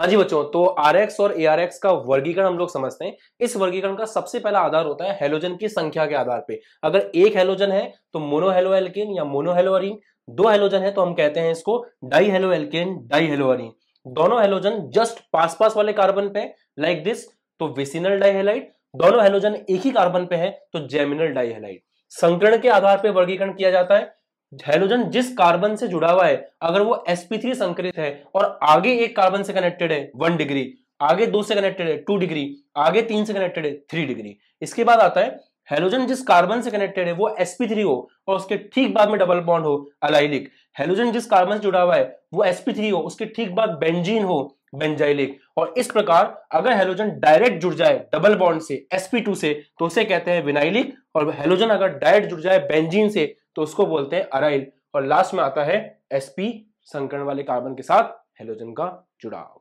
हाँ जी बच्चों तो आर और ए का वर्गीकरण हम लोग समझते हैं इस वर्गीकरण का सबसे पहला आधार होता है हेलोजन की संख्या के आधार पे अगर एक हेलोजन है तो मोनोहेलो एल्केन या मोनोहेलोअरिन दो हेलोजन है तो हम कहते हैं इसको dihaloalkane dihaloarene दोनों हेलोजन जस्ट पास पास वाले कार्बन पे लाइक दिस तो विसिनल डाईहेलाइट दोनों हेलोजन एक ही कार्बन पे है तो जेमिनल डाईहेलाइट संकरण के आधार पर वर्गीकरण किया जाता है हेलोजन जिस कार्बन से जुड़ा हुआ है अगर वो sp3 संकरित है और आगे एक कार्बन से कनेक्टेड है वन डिग्री आगे दो से कनेक्टेड है टू डिग्री आगे तीन से कनेक्टेड है थ्री डिग्री इसके बाद आता है हेलोजन जिस कार्बन से कनेक्टेड है वो sp3 हो और उसके ठीक बाद में डबल बॉन्ड हो अलाइलिक हेलोजन जिस कार्बन से जुड़ा हुआ है वो sp3 हो उसके ठीक बाद बेंजीन हो बेंजाइलिक और इस प्रकार अगर हेलोजन डायरेक्ट जुड़ जाए डबल बॉन्ड से sp2 से तो उसे कहते हैं विनाइलिक और हेलोजन अगर डायरेक्ट जुड़ जाए बेंजीन से तो उसको बोलते हैं अराइल और लास्ट में आता है एसपी संकरण वाले कार्बन के साथ हेलोजन का जुड़ाव